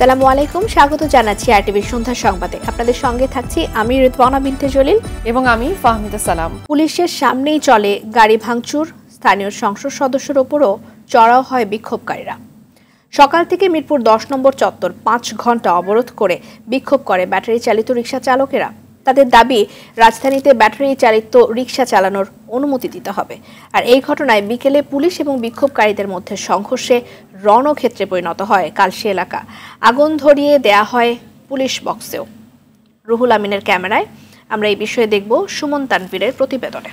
আসসালামু আলাইকুম স্বাগত জানাচ্ছি আরটিভির সন্ধ্যা সংবাদে আপনাদের সঙ্গে থাকছি আমি রিতওয়ানা বিনতে জলিল এবং আমি ফাহমিদা সালাম পুলিশের সামনেই চলে গাড়ি ভাঙচুর স্থানীয় সংসদ সদস্যের ওপরও চড়াও হয় বিক্ষোভকারীরা সকাল থেকে মিরপুর দশ নম্বর চত্বর পাঁচ ঘন্টা অবরোধ করে বিক্ষোভ করে ব্যাটারি চালিত রিক্সা চালকেরা তাদের দাবি রাজধানীতে ব্যাটারি চালিত রিক্সা চালানোর অনুমতি দিতে হবে আর এই ঘটনায় বিকেলে পুলিশ এবং বিক্ষোভকারীদের মধ্যে সংঘর্ষে রণক্ষেত্রে পরিণত হয় কালসি এলাকা আগুন ধরিয়ে দেয়া হয় পুলিশ বক্সেও রুহুল আমিনের ক্যামেরায় আমরা এই বিষয়ে দেখব সুমন তানভীরের প্রতিবেদনে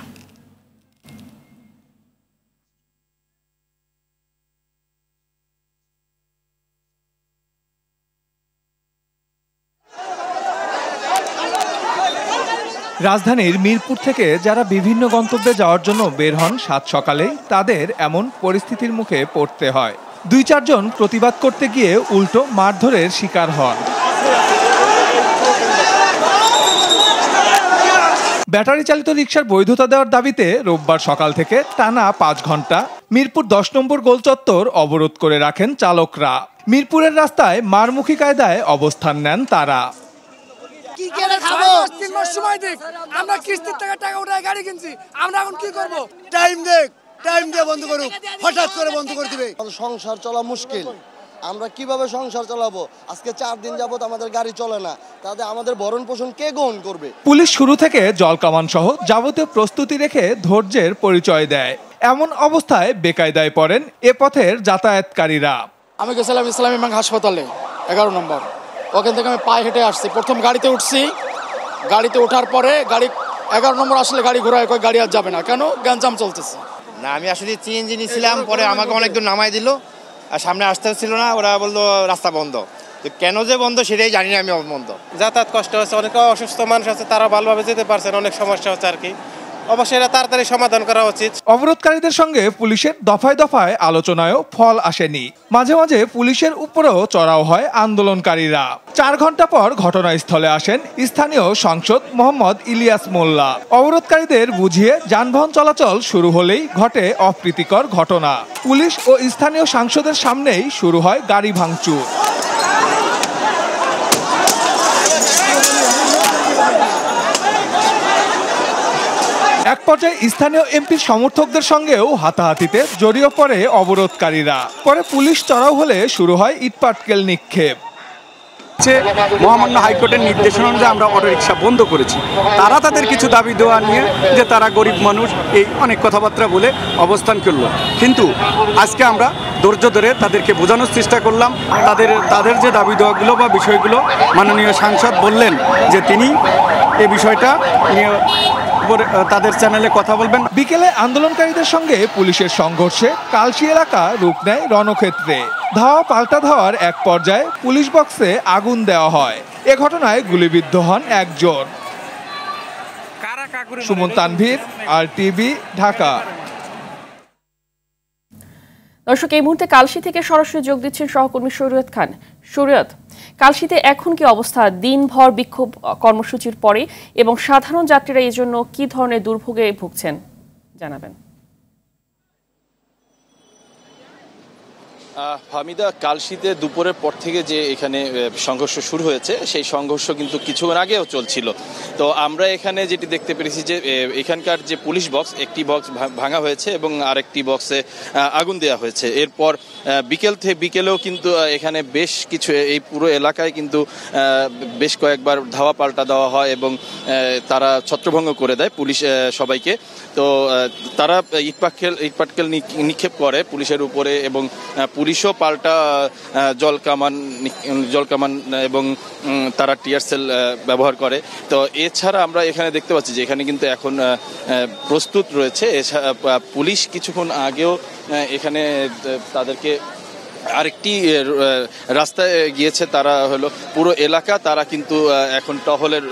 রাজধানীর মিরপুর থেকে যারা বিভিন্ন গন্তব্যে যাওয়ার জন্য বের হন সাত সকালে তাদের এমন পরিস্থিতির মুখে পড়তে হয় দুই চারজন প্রতিবাদ করতে গিয়ে উল্টো মারধরের শিকার হন ব্যাটারি চালিত রিক্সার বৈধতা দেওয়ার দাবিতে রোববার সকাল থেকে টানা পাঁচ ঘন্টা মিরপুর দশ নম্বর গোল চত্বর অবরোধ করে রাখেন চালকরা মিরপুরের রাস্তায় মারমুখী কায়দায় অবস্থান নেন তারা কি করে খাবো তিন মাস সময় আমরা কিস্তির টাকা টাকা উঠায় গাড়ি কিনছি আমরা এখন কি করব টাইম দেখ টাইম দিয়ে বন্ধ করুক হঠাৎ করে বন্ধ করে দিবে সংসার চলা মুশকিল আমরা কিভাবে সংসার চালাবো আজকে চার দিন যাবত আমাদের গাড়ি চলে না তাহলে আমাদের ভরণ পোষণ কে গ্রহণ করবে পুলিশ শুরু থেকে জল কামান সহ যাবতীয় প্রস্তুতি রেখে ধৈর্যের পরিচয় দেয় এমন অবস্থায় বেকায়দায় পড়েন এ পথের যাতায়াতকারীরা আমি গেছিলাম ইসলামী ব্যাংক হাসপাতালে এগারো নম্বর ওখান থেকে আমি পায়ে হেঁটে আসছি প্রথম গাড়িতে উঠছি গাড়িতে ওঠার পরে গাড়ি এগারো নম্বর আসলে গাড়ি ঘোরায় কয় গাড়ি আর যাবে না কেন গ্যাঞ্জাম চলতেছে না আমি আসলে চিএনজি নিয়েছিলাম পরে আমাকে অনেক দূর নামাই দিল আর সামনে আসতেও ছিল না ওরা বললো রাস্তা বন্ধ তো কেন যে বন্ধ সেটাই জানি না আমি বন্ধ যাতায়াত কষ্ট হচ্ছে অনেক অসুস্থ মানুষ আছে তারা ভালোভাবে যেতে পারছে অনেক সমস্যা হচ্ছে আর কি অবশ্যই এটা তাড়াতাড়ি সমাধান করা উচিত অবরোধকারীদের সঙ্গে পুলিশের দফায় দফায় আলোচনায়ও ফল আসেনি মাঝে মাঝে পুলিশের উপরেও চড়াও হয় আন্দোলনকারীরা চার ঘন্টা পর ঘটনাস্থলে আসেন স্থানীয় সাংসদ মোহাম্মদ ইলিয়াস মোল্লা অবরোধকারীদের বুঝিয়ে যানবাহন চলাচল শুরু হলেই ঘটে অপ্রীতিকর ঘটনা পুলিশ ও স্থানীয় সাংসদের সামনেই শুরু হয় গাড়ি ভাঙচুর এক পর্যায়ে স্থানীয় এমপি সমর্থকদের সঙ্গেও হাতাহাতিতে জড়িয়ে পড়ে অবরোধকারীরা পরে পুলিশ চড়াও হলে শুরু হয় ইটপাটকেল নিক্ষেপ হচ্ছে মহামান্য হাইকোর্টের নির্দেশন অনুযায়ী আমরা অটো বন্ধ করেছি তারা তাদের কিছু দাবি দেওয়া নিয়ে যে তারা গরিব মানুষ এই অনেক কথাবার্তা বলে অবস্থান করলো কিন্তু আজকে আমরা ধৈর্য ধরে তাদেরকে বোঝানোর চেষ্টা করলাম তাদের তাদের যে দাবি দেওয়াগুলো বা বিষয়গুলো মাননীয় সাংসদ বললেন যে তিনি এ বিষয়টা নিয়ে তারপর তাদের চ্যানেলে কথা বলবেন বিকেলে আন্দোলনকারীদের সঙ্গে পুলিশের সংঘর্ষে কালশি এলাকা রূপ নেয় রণক্ষেত্রে ধাওয়া পাল্টা ধাওয়ার এক পর্যায়ে পুলিশ বক্সে আগুন দেওয়া হয় এ ঘটনায় গুলিবিদ্ধ হন একজন সুমন তানভীর আর টিভি ঢাকা দর্শক এই মুহূর্তে কালশি থেকে সরাসরি যোগ দিচ্ছেন সহকর্মী শরীয়ত খান শরীয়ত কালশীতে এখন কি অবস্থা দিনভর বিক্ষোভ কর্মসূচির পরে এবং সাধারণ যাত্রীরা এই জন্য কি ধরনের দুর্ভোগে ভুগছেন জানাবেন হামিদা কালশিতে দুপুরের পর থেকে যে এখানে সংঘর্ষ শুরু হয়েছে সেই সংঘর্ষ কিন্তু কিছুক্ষণ আগেও চলছিল তো আমরা এখানে যেটি দেখতে পেরেছি যে এখানকার যে পুলিশ বক্স একটি বক্স ভাঙা হয়েছে এবং আরেকটি বক্সে আগুন দেওয়া হয়েছে এরপর বিকেল থেকে বিকেলেও কিন্তু এখানে বেশ কিছু এই পুরো এলাকায় কিন্তু বেশ কয়েকবার ধাওয়া পাল্টা দেওয়া হয় এবং তারা ছত্রভঙ্গ করে দেয় পুলিশ সবাইকে তো তারা ইটপাটকেল ইটপাটকেল নিক্ষেপ করে পুলিশের উপরে এবং পুলিশ পুলিশও পাল্টা জলকামান জলকামান এবং তারা টিয়ারসেল ব্যবহার করে তো এছাড়া আমরা এখানে দেখতে পাচ্ছি যে এখানে কিন্তু এখন প্রস্তুত রয়েছে এছাড়া পুলিশ কিছুক্ষণ আগেও এখানে তাদেরকে আরেকটি রাস্তায় গিয়েছে তারা হলো পুরো এলাকা তারা কিন্তু এখন টহলের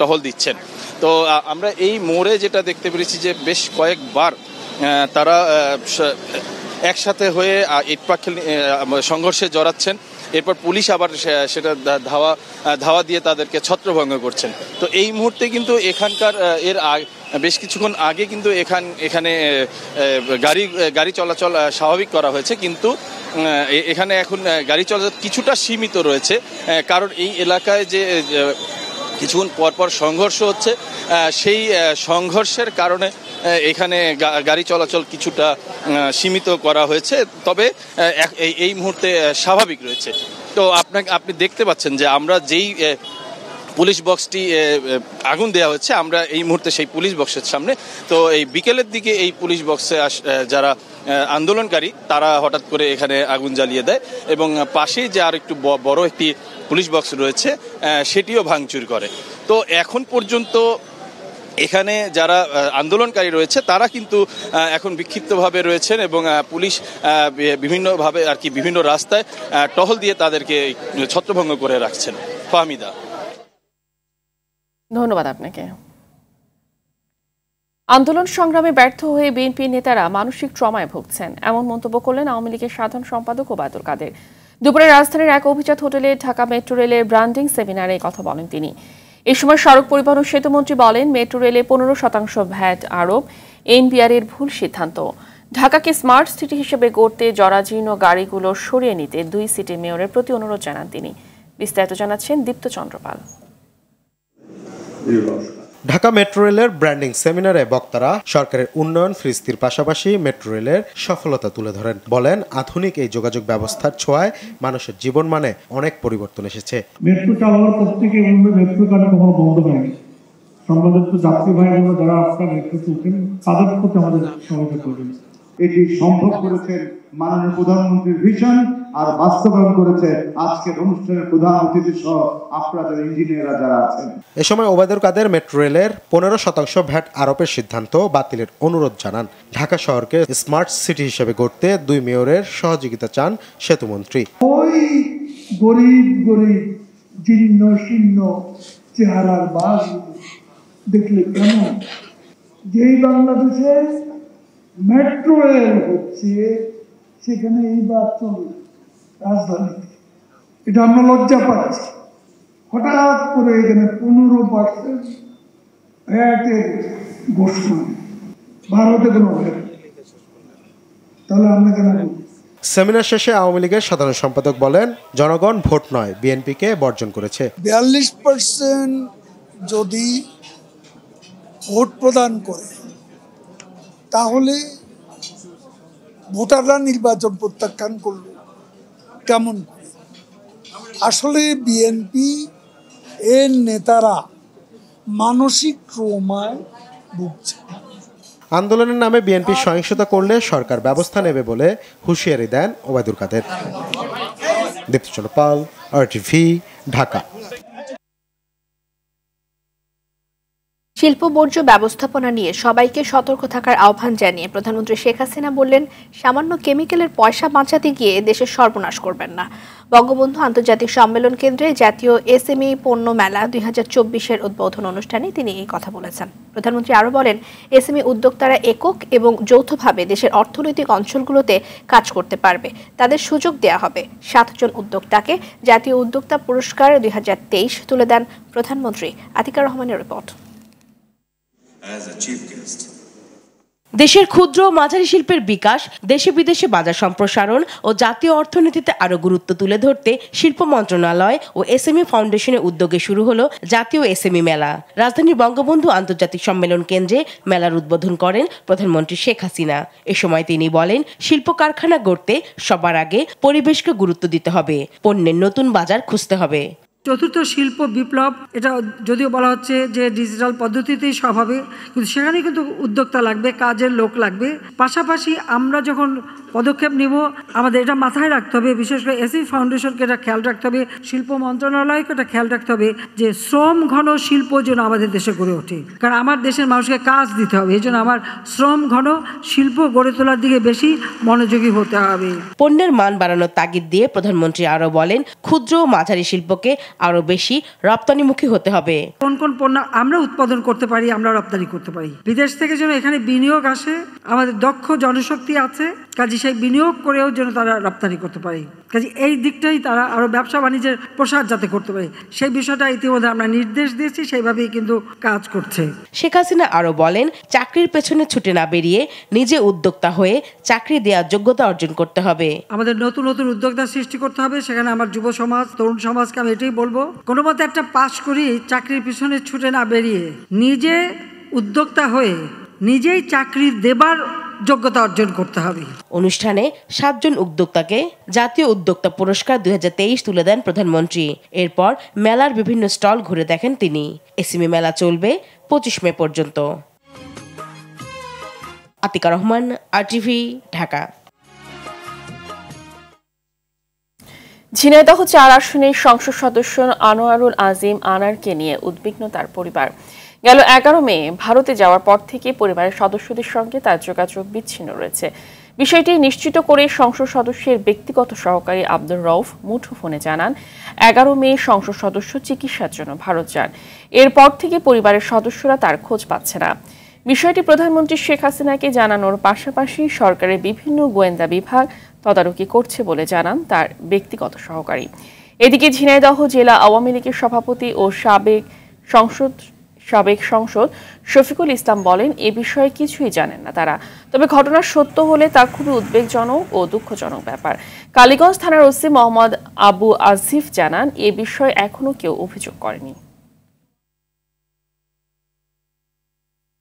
টহল দিচ্ছেন তো আমরা এই মোড়ে যেটা দেখতে পেরেছি যে বেশ কয়েকবার তারা একসাথে হয়ে ইট পাখিল সংঘর্ষে জড়াচ্ছেন এরপর পুলিশ আবার সেটা ধাওয়া ধাওয়া দিয়ে তাদেরকে ছত্রভঙ্গ করছেন তো এই মুহূর্তে কিন্তু এখানকার এর বেশ কিছুক্ষণ আগে কিন্তু এখান এখানে গাড়ি গাড়ি চলাচল স্বাভাবিক করা হয়েছে কিন্তু এখানে এখন গাড়ি চলাচল কিছুটা সীমিত রয়েছে কারণ এই এলাকায় যে কিছুক্ষণ পরপর সংঘর্ষ হচ্ছে সেই সংঘর্ষের কারণে এখানে গাড়ি চলাচল কিছুটা সীমিত করা হয়েছে তবে এই মুহূর্তে স্বাভাবিক রয়েছে তো আপনাকে আপনি দেখতে পাচ্ছেন যে আমরা যেই পুলিশ বক্সটি আগুন দেওয়া হচ্ছে আমরা এই মুহূর্তে সেই পুলিশ বক্সের সামনে তো এই বিকেলের দিকে এই পুলিশ বক্সে যারা আন্দোলনকারী তারা হঠাৎ করে এখানে আগুন জ্বালিয়ে দেয় এবং পাশেই যে আর একটু বড় একটি পুলিশ বক্স রয়েছে সেটিও ভাঙচুর করে তো এখন পর্যন্ত এখানে যারা আন্দোলনকারী রয়েছে তারা কিন্তু এখন বিক্ষিপ্তভাবে রয়েছেন এবং পুলিশ বিভিন্নভাবে আর কি বিভিন্ন রাস্তায় টহল দিয়ে তাদেরকে ছত্রভঙ্গ করে রাখছেন ফাহমিদা ধন্যবাদ আপনাকে আন্দোলন সংগ্রামে ব্যর্থ হয়ে বিএনপি নেতারা মানসিক ট্রমায় ভুগছেন এমন মন্তব্য করলেন আওয়ামী লীগের সাধারণ সম্পাদক ওবায়দুল কাদের দুপুরে রাজধানীর এক অভিজাত হোটেলে ঢাকা মেট্রো রেলের ব্রান্ডিং সেমিনারে কথা বলেন তিনি এ সময় সড়ক পরিবহন ও সেতুমন্ত্রী বলেন মেট্রো রেলে পনেরো শতাংশ ভ্যাট আরোপ এনবিআর এর ভুল সিদ্ধান্ত ঢাকাকে স্মার্ট সিটি হিসেবে গড়তে জরাজীর্ণ গাড়িগুলো সরিয়ে নিতে দুই সিটি মেয়রের প্রতি অনুরোধ জানান তিনি বিস্তারিত জানাচ্ছেন দীপ্ত চন্দ্রপাল ঢাকা মেট্রো রেলের ব্র্যান্ডিং সেমিনারে বক্তারা সরকারের উন্নয়ন ফ্রিস্তির পাশাপাশি মেট্রো রেলের সফলতা তুলে ধরেন বলেন আধুনিক এই যোগাযোগ ব্যবস্থার ছোঁয়ায় মানুষের জীবন মানে অনেক পরিবর্তন এসেছে মেট্রো চালানোর পর থেকে মেট্রো বন্ধ হয়নি যাত্রী যারা আপনার মেট্রো চলছেন তাদের প্রতি আমাদের করবেন এটি সম্ভব করেছেন মাননীয় প্রধানমন্ত্রীর ভিশন আর বাস্তবায়ন করেছে আজকের অনুষ্ঠানের প্রধান অতিথি সহ আপনাদের ইঞ্জিনিয়াররা যারা আছেন এ সময় ওবায়দুল কাদের মেট্রো রেলের পনেরো শতাংশ ভ্যাট আরোপের সিদ্ধান্ত বাতিলের অনুরোধ জানান ঢাকা শহরকে স্মার্ট সিটি হিসেবে গড়তে দুই মেয়রের সহযোগিতা চান সেতুমন্ত্রী ওই গরিব গরিব জীর্ণ শীর্ণ চেহারার বাস দেখলে কেন যেই বাংলাদেশে মেট্রো রেল হচ্ছে সেখানে এই বার চলবে রাজধানীতে এটা আমরা লজ্জা পাচ্ছি হঠাৎ করে এখানে পনেরো পার্সেন্টের ঘোষণা ভারতে কোনো তাহলে আমরা কেন সেমিনার শেষে আওয়ামী লীগের সাধারণ সম্পাদক বলেন জনগণ ভোট নয় বিএনপিকে বর্জন করেছে বিয়াল্লিশ পার্সেন্ট যদি ভোট প্রদান করে তাহলে ভোটাররা নির্বাচন প্রত্যাখ্যান করল কেমন আসলে বিএনপি এর নেতারা মানসিক ক্রমায় ভুগছে আন্দোলনের নামে বিএনপি সহিংসতা করলে সরকার ব্যবস্থা নেবে বলে হুঁশিয়ারি দেন ওবায়দুল কাদের দীপ্তচন্দ্র পাল আর ঢাকা শিল্প বর্জ্য ব্যবস্থাপনা নিয়ে সবাইকে সতর্ক থাকার আহ্বান জানিয়ে প্রধানমন্ত্রী শেখ হাসিনা বললেন সামান্য কেমিক্যালের পয়সা বাঁচাতে গিয়ে দেশের সর্বনাশ করবেন না বঙ্গবন্ধু আন্তর্জাতিক সম্মেলন কেন্দ্রে জাতীয় এসএমই পণ্য মেলা দুই হাজার চব্বিশের উদ্বোধন অনুষ্ঠানে তিনি এই কথা বলেছেন প্রধানমন্ত্রী আরও বলেন এসএমই উদ্যোক্তারা একক এবং যৌথভাবে দেশের অর্থনৈতিক অঞ্চলগুলোতে কাজ করতে পারবে তাদের সুযোগ দেয়া হবে সাতজন উদ্যোক্তাকে জাতীয় উদ্যোক্তা পুরস্কার দুই তুলে দেন প্রধানমন্ত্রী আতিকা রহমানের report as a chief guest. দেশের ক্ষুদ্র ও মাঝারি শিল্পের বিকাশ দেশে বিদেশে বাজার সম্প্রসারণ ও জাতীয় অর্থনীতিতে আরও গুরুত্ব তুলে ধরতে শিল্প মন্ত্রণালয় ও এম ফাউন্ডেশনের উদ্যোগে শুরু হলো জাতীয় এসএমই মেলা রাজধানীর বঙ্গবন্ধু আন্তর্জাতিক সম্মেলন কেন্দ্রে মেলার উদ্বোধন করেন প্রধানমন্ত্রী শেখ হাসিনা এ সময় তিনি বলেন শিল্প কারখানা গড়তে সবার আগে পরিবেশকে গুরুত্ব দিতে হবে পণ্যের নতুন বাজার খুঁজতে হবে চতুর্থ শিল্প বিপ্লব এটা যদিও বলা হচ্ছে যে ডিজিটাল পদ্ধতিতেই সব হবে কিন্তু সেখানে কিন্তু উদ্যোক্তা লাগবে কাজের লোক লাগবে পাশাপাশি আমরা যখন পদক্ষেপ নিব আমাদের এটা মাথায় রাখতে হবে বিশেষ করে এসি ফাউন্ডেশনকে এটা খেয়াল রাখতে হবে শিল্প মন্ত্রণালয়কে এটা খেয়াল রাখতে হবে যে শ্রম ঘন শিল্প যেন আমাদের দেশে গড়ে ওঠে কারণ আমার দেশের মানুষকে কাজ দিতে হবে এই জন্য আমার শ্রম ঘন শিল্প গড়ে তোলার দিকে বেশি মনোযোগী হতে হবে পণ্যের মান বাড়ানোর তাগিদ দিয়ে প্রধানমন্ত্রী আরও বলেন ক্ষুদ্র ও মাঝারি শিল্পকে আরও বেশি রপ্তানিমুখী হতে হবে কোন কোন পণ্য আমরা উৎপাদন করতে পারি আমরা রপ্তানি করতে পারি বিদেশ থেকে যেন এখানে বিনিয়োগ আসে আমাদের দক্ষ জনশক্তি আছে কাজে সেই বিনিয়োগ করেও যেন তারা রপ্তানি করতে পারে কাজে এই দিকটাই তারা আরও ব্যবসা বাণিজ্যের প্রসার যাতে করতে পারে সেই বিষয়টা ইতিমধ্যে আমরা নির্দেশ দিয়েছি সেইভাবেই কিন্তু কাজ করছে শেখ হাসিনা আরও বলেন চাকরির পেছনে ছুটে না বেরিয়ে নিজে উদ্যোক্তা হয়ে চাকরি দেওয়ার যোগ্যতা অর্জন করতে হবে আমাদের নতুন নতুন উদ্যোক্তা সৃষ্টি করতে হবে সেখানে আমার যুব সমাজ তরুণ সমাজকে আমি এটাই বলবো কোনো মতে একটা পাশ করি চাকরির পিছনে ছুটে না বেরিয়ে নিজে উদ্যোক্তা হয়ে নিজেই চাকরি দেবার যোগ্যতা অর্জন করতে হবে অনুষ্ঠানে সাতজন উদ্যোক্তাকে জাতীয় উদ্যোক্তা পুরস্কার দুই তুলে দেন প্রধানমন্ত্রী এরপর মেলার বিভিন্ন স্টল ঘুরে দেখেন তিনি এসিমি মেলা চলবে পঁচিশ মে পর্যন্ত আতিকা রহমান আরটিভি ঢাকা ঝিনাইদহ চার আসনের সংসদ সদস্য আনোয়ারুল আজিম আনারকে নিয়ে উদ্বিগ্ন তার পরিবার গেল এগারো মে ভারতে যাওয়ার পর থেকে পরিবারের সদস্যদের সঙ্গে তার যোগাযোগ বিচ্ছিন্ন রয়েছে বিষয়টি নিশ্চিত করে সংসদ সদস্যের ব্যক্তিগত সহকারী আব্দুর রউফ মুঠোফোনে জানান এগারো মে সংসদ সদস্য চিকিৎসার জন্য ভারত যান এরপর থেকে পরিবারের সদস্যরা তার খোঁজ পাচ্ছে না বিষয়টি প্রধানমন্ত্রী শেখ হাসিনাকে জানানোর পাশাপাশি সরকারের বিভিন্ন গোয়েন্দা বিভাগ তদারকি করছে বলে জানান তার ব্যক্তিগত সহকারী এদিকে ঝিনাইদহ জেলা আওয়ামী লীগের সভাপতি ও সাবেক সংসদ সাবেক সংসদ শফিকুল ইসলাম বলেন এ বিষয়ে কিছুই জানেন না তারা তবে ঘটনা সত্য হলে তা খুবই উদ্বেগজনক ও দুঃখজনক ব্যাপার কালীগঞ্জ থানার ওসি মোহাম্মদ আবু আজিফ জানান এ বিষয়ে এখনও কেউ অভিযোগ করেনি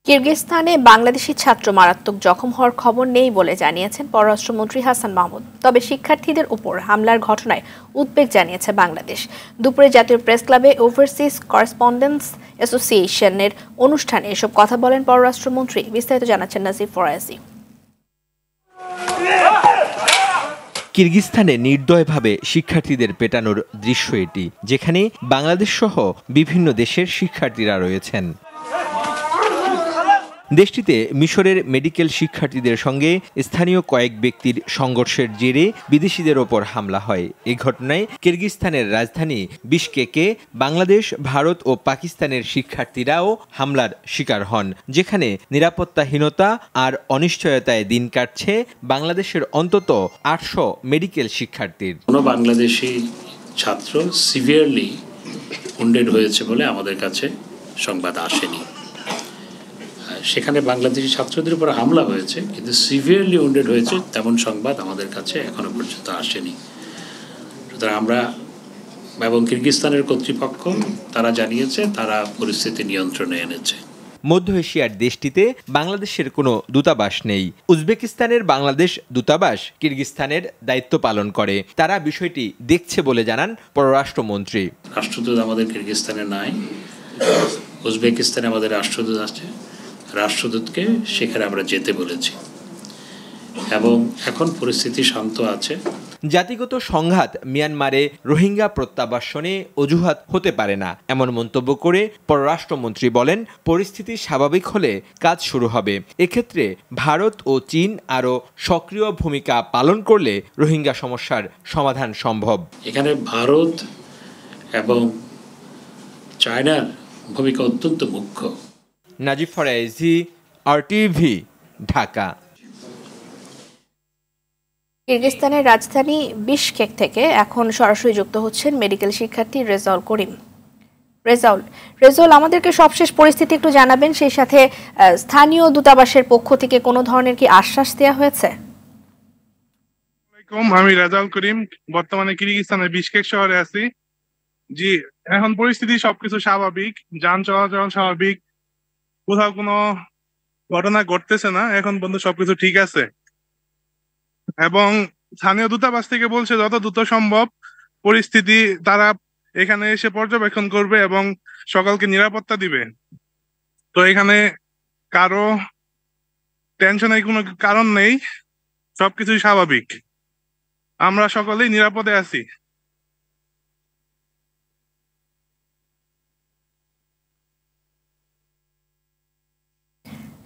কিরগিজস্তানে বাংলাদেশি ছাত্র মারাত্মক জখম হওয়ার খবর নেই বলে জানিয়েছেন পররাষ্ট্রমন্ত্রী হাসান মাহমুদ তবে শিক্ষার্থীদের উপর হামলার ঘটনায় উদ্বেগ জানিয়েছে বাংলাদেশ দুপুরে জাতীয় প্রেস ক্লাবে ওভারসিজ করেসপন্ডেন্স অ্যাসোসিয়েশনের অনুষ্ঠানে এসব কথা বলেন পররাষ্ট্রমন্ত্রী বিস্তারিত জানাচ্ছেন নাজিব ফরাজি কিরগিজস্তানে নির্দয়ভাবে শিক্ষার্থীদের পেটানোর দৃশ্য এটি যেখানে বাংলাদেশ সহ বিভিন্ন দেশের শিক্ষার্থীরা রয়েছেন দেশটিতে মিশরের মেডিকেল শিক্ষার্থীদের সঙ্গে স্থানীয় কয়েক ব্যক্তির সংঘর্ষের জেরে বিদেশিদের ওপর হামলা হয় এ ঘটনায় কিরগিস্তানের রাজধানী বিশকেকে বাংলাদেশ ভারত ও পাকিস্তানের শিক্ষার্থীরাও হামলার শিকার হন যেখানে নিরাপত্তাহীনতা আর অনিশ্চয়তায় দিন কাটছে বাংলাদেশের অন্তত আটশো মেডিকেল শিক্ষার্থীর কোনো বাংলাদেশি ছাত্র সিভিয়ারলি উন্ডেড হয়েছে বলে আমাদের কাছে সংবাদ আসেনি সেখানে বাংলাদেশি ছাত্রদের উপর হামলা হয়েছে কিন্তু সিভিয়ারলি উন্ডেড হয়েছে তেমন সংবাদ আমাদের কাছে এখনো পর্যন্ত আসেনি সুতরাং আমরা এবং কিরগিস্তানের কর্তৃপক্ষ তারা জানিয়েছে তারা পরিস্থিতি নিয়ন্ত্রণে এনেছে মধ্য এশিয়ার দেশটিতে বাংলাদেশের কোনো দূতাবাস নেই উজবেকিস্তানের বাংলাদেশ দূতাবাস কিরগিস্তানের দায়িত্ব পালন করে তারা বিষয়টি দেখছে বলে জানান পররাষ্ট্রমন্ত্রী রাষ্ট্রদূত আমাদের কিরগিস্তানে নাই উজবেকিস্তানে আমাদের রাষ্ট্রদূত আছে রাষ্ট্রদূতকে সেখানে আমরা যেতে বলেছি এবং এখন পরিস্থিতি শান্ত আছে জাতিগত সংঘাত মিয়ানমারে রোহিঙ্গা প্রত্যাবাসনে অজুহাত হতে পারে না এমন মন্তব্য করে পররাষ্ট্রমন্ত্রী বলেন পরিস্থিতি স্বাভাবিক হলে কাজ শুরু হবে এক্ষেত্রে ভারত ও চীন আরও সক্রিয় ভূমিকা পালন করলে রোহিঙ্গা সমস্যার সমাধান সম্ভব এখানে ভারত এবং চায়নার ভূমিকা অত্যন্ত মুখ্য নাজিব ফরাইজি আর টিভি ঢাকা কিরগিস্তানের রাজধানী বিশকেক থেকে এখন সরাসরি যুক্ত হচ্ছেন মেডিকেল শিক্ষার্থী রেজাউল করিম রেজাউল রেজাউল আমাদেরকে সবশেষ পরিস্থিতি একটু জানাবেন সেই সাথে স্থানীয় দূতাবাসের পক্ষ থেকে কোনো ধরনের কি আশ্বাস দেওয়া হয়েছে আমি রেজাউল করিম বর্তমানে কিরগিস্তানের বিশকেক শহরে আছি জি এখন পরিস্থিতি সবকিছু স্বাভাবিক যান চলাচল স্বাভাবিক কোথাও কোনো ঘটনা ঘটতেছে না এখন পর্যন্ত সবকিছু ঠিক আছে এবং স্থানীয় দূতাবাস থেকে বলছে যত দ্রুত সম্ভব পরিস্থিতি তারা এখানে এসে পর্যবেক্ষণ করবে এবং সকলকে নিরাপত্তা দিবে তো এখানে কারো টেনশনে কোনো কারণ নেই সবকিছুই স্বাভাবিক আমরা সকলেই নিরাপদে আছি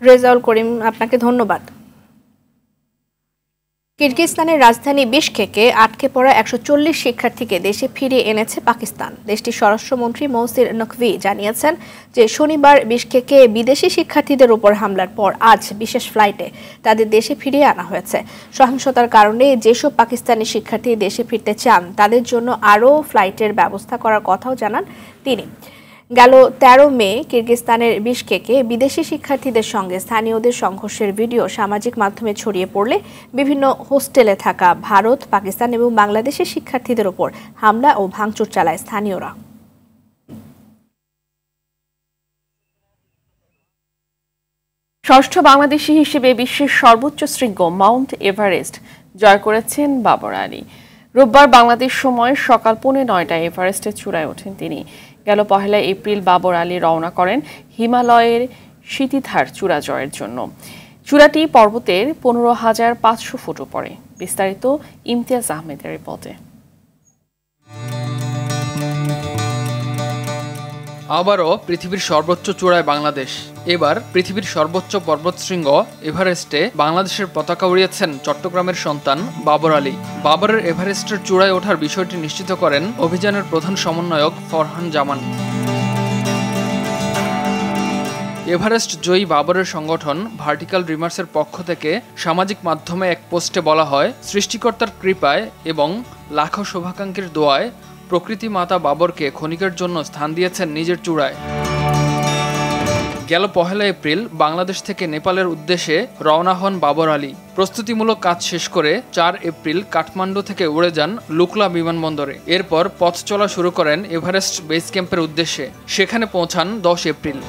রেজাউল করিম আপনাকে ধন্যবাদ কিরগিজস্তানের রাজধানী বিশকেকে আটকে পড়া একশো চল্লিশ শিক্ষার্থীকে দেশে ফিরিয়ে এনেছে পাকিস্তান দেশটির স্বরাষ্ট্রমন্ত্রী মৌসির নকভি জানিয়েছেন যে শনিবার বিশকেকে বিদেশি শিক্ষার্থীদের উপর হামলার পর আজ বিশেষ ফ্লাইটে তাদের দেশে ফিরিয়ে আনা হয়েছে সহিংসতার কারণে যেসব পাকিস্তানি শিক্ষার্থী দেশে ফিরতে চান তাদের জন্য আরও ফ্লাইটের ব্যবস্থা করার কথাও জানান তিনি গেল ১৩ মে কিরগিস্তানের বিশকেকে বিদেশি শিক্ষার্থীদের সঙ্গে স্থানীয়দের সংঘর্ষের ভিডিও সামাজিক মাধ্যমে ছড়িয়ে পড়লে বিভিন্ন হোস্টেলে থাকা ভারত পাকিস্তান এবং বাংলাদেশের শিক্ষার্থীদের ওপর হামলা ও ভাঙচুর চালায় স্থানীয়রা ষষ্ঠ বাংলাদেশি হিসেবে বিশ্বের সর্বোচ্চ শৃঙ্গ মাউন্ট এভারেস্ট জয় করেছেন বাবর আলী রোববার বাংলাদেশ সময় সকাল পৌনে নয়টায় এভারেস্টের চূড়ায় ওঠেন তিনি গেল পহেলা এপ্রিল বাবর আলী রওনা করেন হিমালয়ের শীতিধার চূড়া জয়ের জন্য চূড়াটি পর্বতের পনেরো হাজার পাঁচশো ফুট উপরে বিস্তারিত ইমতিয়াজ আহমেদের রিপোর্টে আবারও পৃথিবীর সর্বোচ্চ চূড়ায় বাংলাদেশ এবার পৃথিবীর সর্বোচ্চ পর্বতশৃঙ্গ এভারেস্টে বাংলাদেশের পতাকা উড়িয়েছেন চট্টগ্রামের সন্তান বাবর আলী বাবরের এভারেস্টের চূড়ায় ওঠার বিষয়টি নিশ্চিত করেন অভিযানের প্রধান সমন্বয়ক ফরহান জামান এভারেস্ট জয়ী বাবরের সংগঠন ভার্টিক্যাল ড্রিমার্সের পক্ষ থেকে সামাজিক মাধ্যমে এক পোস্টে বলা হয় সৃষ্টিকর্তার কৃপায় এবং লাখো শুভাকাঙ্ক্ষীর দোয়ায় প্রকৃতি মাতা বাবরকে ক্ষণিকের জন্য স্থান দিয়েছেন নিজের চূড়ায় গেল পহেলা এপ্রিল বাংলাদেশ থেকে নেপালের উদ্দেশ্যে রওনা হন বাবর আলী প্রস্তুতিমূলক কাজ শেষ করে চার এপ্রিল কাঠমান্ডু থেকে উড়ে যান লুকলা বিমানবন্দরে এরপর পথ চলা শুরু করেন এভারেস্ট বেস ক্যাম্পের উদ্দেশ্যে সেখানে পৌঁছান দশ এপ্রিল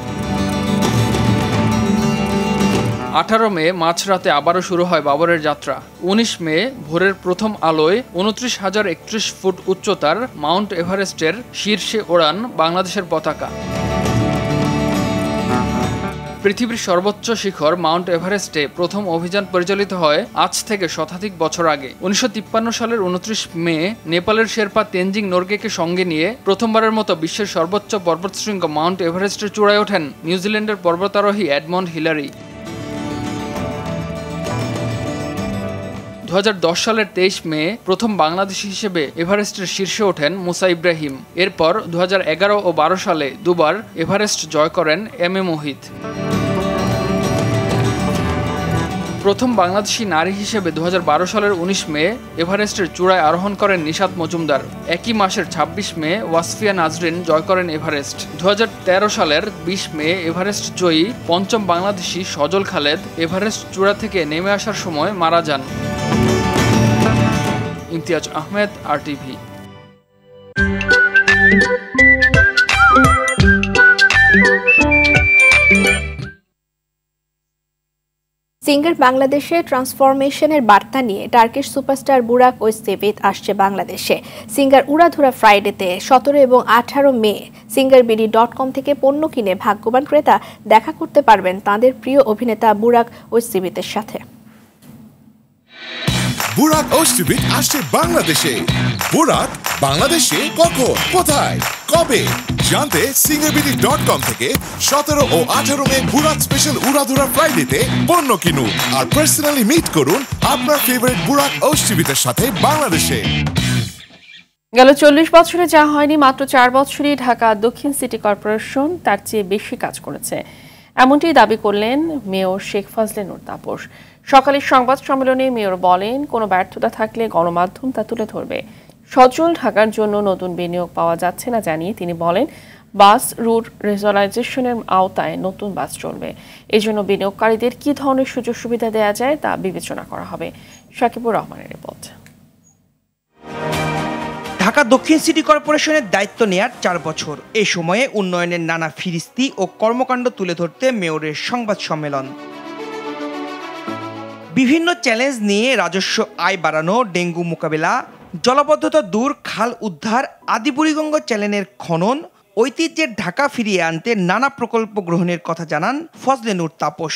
আঠারো মে মাঝরাতে আবারও শুরু হয় বাবরের যাত্রা উনিশ মে ভোরের প্রথম আলোয় উনত্রিশ হাজার একত্রিশ ফুট উচ্চতার মাউন্ট এভারেস্টের শীর্ষে ওড়ান বাংলাদেশের পতাকা পৃথিবীর সর্বোচ্চ শিখর মাউন্ট এভারেস্টে প্রথম অভিযান পরিচালিত হয় আজ থেকে শতাধিক বছর আগে উনিশশো সালের উনত্রিশ মে নেপালের শেরপা তেনজিং নোরগেকে সঙ্গে নিয়ে প্রথমবারের মতো বিশ্বের সর্বোচ্চ পর্বতশৃঙ্গ মাউন্ট এভারেস্টের চূড়ায় ওঠেন নিউজিল্যান্ডের পর্বতারোহী অ্যাডমন্ড হিলারি দু সালের তেইশ মে প্রথম বাংলাদেশী হিসেবে এভারেস্টের শীর্ষে ওঠেন মুসা ইব্রাহিম এরপর দু ও বারো সালে দুবার এভারেস্ট জয় করেন এম এ মোহিত প্রথম বাংলাদেশি নারী হিসেবে দু সালের উনিশ মে এভারেস্টের চূড়ায় আরোহণ করেন নিশাত মজুমদার একই মাসের ২৬ মে ওয়াসফিয়া নাজরিন জয় করেন এভারেস্ট দু সালের ২০ মে এভারেস্ট জয়ী পঞ্চম বাংলাদেশি সজল খালেদ এভারেস্ট চূড়া থেকে নেমে আসার সময় মারা যান Imtiaz Ahmed R TV Singer বাংলাদেশে ট্রান্সফরমেশনের বার্তা নিয়ে টার্কিশ সুপারস্টার বুরাক ওইস্তেভিত আসছে বাংলাদেশে সিঙ্গার উড়াধুরা ফ্রাইডেতে সতেরো এবং আঠারো May Singer BD dot com থেকে পণ্য কিনে ভাগ্যবান ক্রেতা দেখা করতে পারবেন তাদের প্রিয় অভিনেতা বুরাক ও ওইস্তেভিতের সাথে বুরাক ওইস্তেভিত আসছে বাংলাদেশে বুরাক বাংলাদেশে কখন কোথায় কবে জানতে সিঙ্গাবিডি ডট কম থেকে সতেরো ও আঠারো মে বুড়াত স্পেশাল উড়াধুরা ফ্রাইডেতে পণ্য কিনুন আর পার্সোনালি মিট করুন আপনার ফেভারিট বুড়াত ঔষধিবিদের সাথে বাংলাদেশে গেল চল্লিশ বছরে যা হয়নি মাত্র চার বছরই ঢাকা দক্ষিণ সিটি কর্পোরেশন তার চেয়ে বেশি কাজ করেছে এমনটি দাবি করলেন মেয়র শেখ ফজলে নুর তাপস সকালের সংবাদ সম্মেলনে মেয়র বলেন কোনো ব্যর্থতা থাকলে গণমাধ্যম তা তুলে ধরবে সচল থাকার জন্য নতুন বিনিয়োগ পাওয়া যাচ্ছে না জানিয়ে তিনি বলেন বাস রুট রেজনাইজেশনের আওতায় নতুন বাস চলবে এজন্য বিনিয়োগকারীদের কি ধরনের সুযোগ সুবিধা দেওয়া যায় তা বিবেচনা করা হবে শাকিবুর রহমানের রিপোর্ট ঢাকা দক্ষিণ সিটি কর্পোরেশনের দায়িত্ব নেয়ার চার বছর এ সময়ে উন্নয়নের নানা ফিরিস্তি ও কর্মকাণ্ড তুলে ধরতে মেয়রের সংবাদ সম্মেলন বিভিন্ন চ্যালেঞ্জ নিয়ে রাজস্ব আয় বাড়ানো ডেঙ্গু মোকাবেলা জলবদ্ধতা দূর খাল উদ্ধার আদি বুড়িগঙ্গ চ্যানেলের খনন ঐতিহ্যের ঢাকা ফিরিয়ে আনতে নানা প্রকল্প গ্রহণের কথা জানান ফজলেনুর তাপস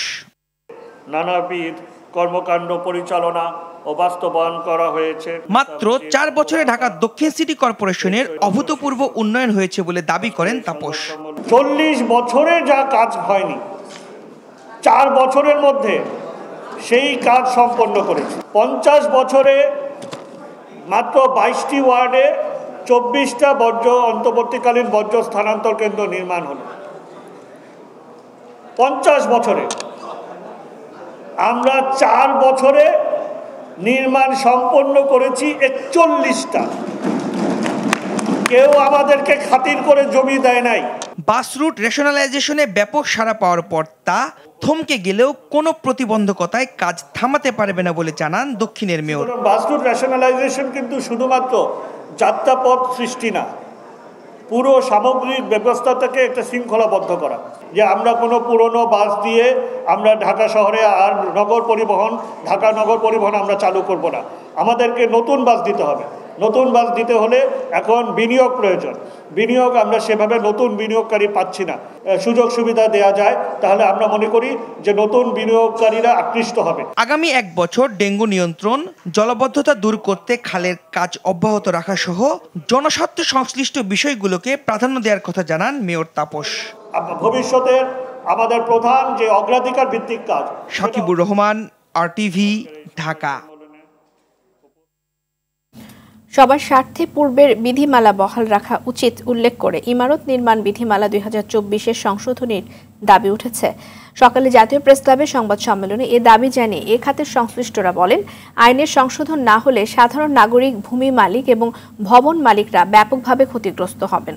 নানাবিধ কর্মকাণ্ড পরিচালনা ও বাস্তবায়ন করা হয়েছে মাত্র চার বছরে ঢাকা দক্ষিণ সিটি কর্পোরেশনের অভূতপূর্ব উন্নয়ন হয়েছে বলে দাবি করেন তাপস চল্লিশ বছরে যা কাজ হয়নি চার বছরের মধ্যে সেই কাজ সম্পন্ন করেছে পঞ্চাশ বছরে মাত্র বাইশটি ওয়ার্ডে চব্বিশটা বর্জ্য অন্তর্বর্তীকালীন বর্জ্য স্থানান্তর কেন্দ্র নির্মাণ হল পঞ্চাশ বছরে আমরা চার বছরে নির্মাণ সম্পন্ন করেছি একচল্লিশটা কেউ আমাদেরকে খাতির করে জমি দেয় নাই বাস রুট রেশনালাইজেশনে ব্যাপক সাড়া পাওয়ার পর তা থমকে গেলেও কোনো প্রতিবন্ধকতায় কাজ থামাতে পারবে না বলে জানান দক্ষিণের মেয়র বাস রুট রেশনালাইজেশন কিন্তু শুধুমাত্র যাত্রাপথ সৃষ্টি না পুরো সামগ্রিক ব্যবস্থাটাকে একটা শৃঙ্খলাবদ্ধ করা যে আমরা কোনো পুরনো বাস দিয়ে আমরা ঢাকা শহরে আর নগর পরিবহন ঢাকা নগর পরিবহন আমরা চালু করব না আমাদেরকে নতুন বাস দিতে হবে নতুন বাস দিতে হলে এখন বিনিয়োগ প্রয়োজন বিনিয়োগ আমরা সেভাবে নতুন বিনিয়োগকারী পাচ্ছি না সুযোগ সুবিধা দেয়া যায় তাহলে আমরা মনে করি যে নতুন বিনিয়োগকারীরা আকৃষ্ট হবে আগামী এক বছর ডেঙ্গু নিয়ন্ত্রণ জলবদ্ধতা দূর করতে খালের কাজ অব্যাহত রাখা সহ জনস্বার্থ সংশ্লিষ্ট বিষয়গুলোকে প্রাধান্য দেওয়ার কথা জানান মেয়র তাপস ভবিষ্যতের আমাদের প্রধান যে অগ্রাধিকার ভিত্তিক কাজ সাকিবুর রহমান আর টিভি ঢাকা সবার স্বার্থে পূর্বের বিধিমালা বহাল রাখা উচিত উল্লেখ করে ইমারত নির্মাণ বিধিমালা দুই হাজার চব্বিশের সংশোধনীর দাবি উঠেছে সকালে জাতীয় প্রেস ক্লাবের সংবাদ সম্মেলনে এ দাবি জানিয়ে এ খাতের সংশ্লিষ্টরা বলেন আইনের সংশোধন না হলে সাধারণ নাগরিক ভূমি মালিক এবং ভবন মালিকরা ব্যাপকভাবে ক্ষতিগ্রস্ত হবেন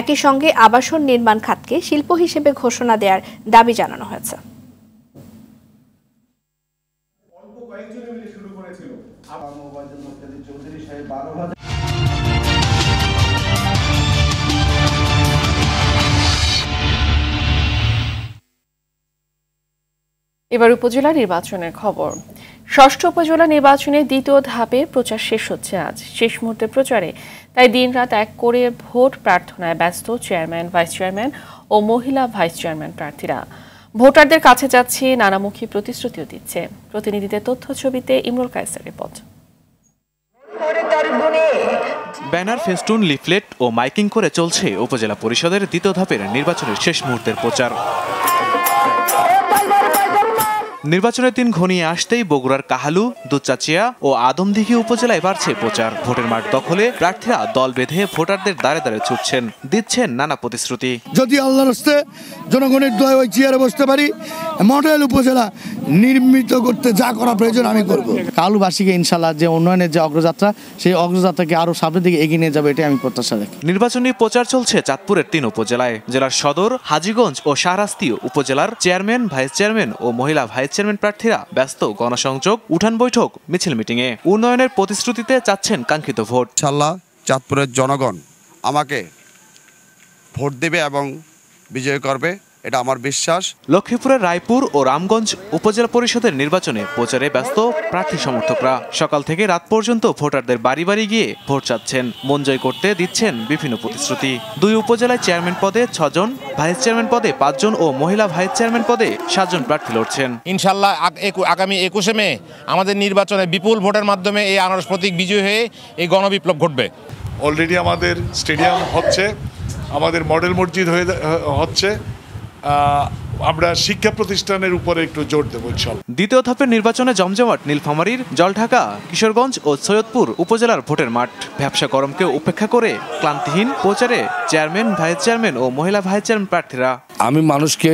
একই সঙ্গে আবাসন নির্মাণ খাতকে শিল্প হিসেবে ঘোষণা দেওয়ার দাবি জানানো হয়েছে এবার উপজেলা নির্বাচনের খবর ষষ্ঠ উপজেলা নির্বাচনে দ্বিতীয় ধাপে প্রচার শেষ হচ্ছে আজ শেষ মুহূর্তে প্রচারে তাই দিনরাত এক করে ভোট প্রার্থনায় ব্যস্ত চেয়ারম্যান ভাইস চেয়ারম্যান ও মহিলা ভাইস চেয়ারম্যান প্রার্থীরা ভোটারদের কাছে যাচ্ছে নানামুখী প্রতিশ্রুতিও দিচ্ছে প্রতিনিধিদের তথ্য ছবিতে Imrul Kayser report banner festoon leaflet ও মাইকিং করে চলছে উপজেলা পরিষদের দ্বিতীয় ধাপের নির্বাচনের শেষ মুহূর্তের প্রচার নির্বাচনের দিন ঘনিয়ে আসতেই বগুড়ার কাহালু দুচাচিয়া ও আদমদিঘি উপজেলায় বাড়ছে প্রচার ভোটের মাঠ দখলে প্রার্থীরা দল বেঁধে ভোটারদের দাঁড়ে দাঁড়ে ছুটছেন দিচ্ছেন নানা প্রতিশ্রুতি যদি আল্লাহ রস্তে জনগণের দয় ওই চেয়ারে বসতে পারি মডেল উপজেলা নির্মিত করতে যা করা প্রয়োজন আমি করব কালুবাসীকে ইনশাল্লাহ যে উন্নয়নের যে অগ্রযাত্রা সেই অগ্রযাত্রাকে আরো সামনের দিকে এগিয়ে নিয়ে যাবে এটাই আমি প্রত্যাশা রাখি নির্বাচনী প্রচার চলছে চাঁদপুরের তিন উপজেলায় জেলার সদর হাজিগঞ্জ ও শাহরাস্তি উপজেলার চেয়ারম্যান ভাইস চেয়ারম্যান ও মহিলা ভাইস চেয়ারম্যান প্রার্থীরা ব্যস্ত গণসংযোগ উঠান বৈঠক মিছিল মিটিংয়ে উন্নয়নের প্রতিশ্রুতিতে চাচ্ছেন কাঙ্ক্ষিত ভোট ইনশাল্লাহ চাঁদপুরের জনগণ আমাকে ভোট দেবে এবং বিজয় করবে এটা আমার বিশ্বাস লক্ষ্মীপুরের রায়পুর ও রামগঞ্জ উপজেলা পরিষদের নির্বাচনে প্রচারে ব্যস্ত প্রার্থী সমর্থকরা সকাল থেকে রাত পর্যন্ত ভোটারদের বাড়ি বাড়ি গিয়ে ভোট চাচ্ছেন মন জয় করতে দিচ্ছেন বিভিন্ন প্রতিশ্রুতি দুই উপজেলায় চেয়ারম্যান পদে ছজন ভাইস চেয়ারম্যান পদে পাঁচজন ও মহিলা ভাইস চেয়ারম্যান পদে সাতজন প্রার্থী লড়ছেন ইনশাল্লাহ আগামী একুশে মে আমাদের নির্বাচনে বিপুল ভোটের মাধ্যমে এই আনারস প্রতীক বিজয়ী হয়ে এই গণবিপ্লব ঘটবে অলরেডি আমাদের স্টেডিয়াম হচ্ছে আমাদের মডেল মসজিদ হয়ে হচ্ছে আমরা শিক্ষা প্রতিষ্ঠানের উপরে একটু জোর দেবো ইনশাল দ্বিতীয় ধাপের নির্বাচনে জমজমাট নীলফামারীর জলঢাকা কিশোরগঞ্জ ও সৈয়দপুর উপজেলার ভোটের মাঠ ব্যবসা গরমকে উপেক্ষা করে ক্লান্তিহীন প্রচারে চেয়ারম্যান ভাইস চেয়ারম্যান ও মহিলা ভাইস চেয়ারম্যান প্রার্থীরা আমি মানুষকে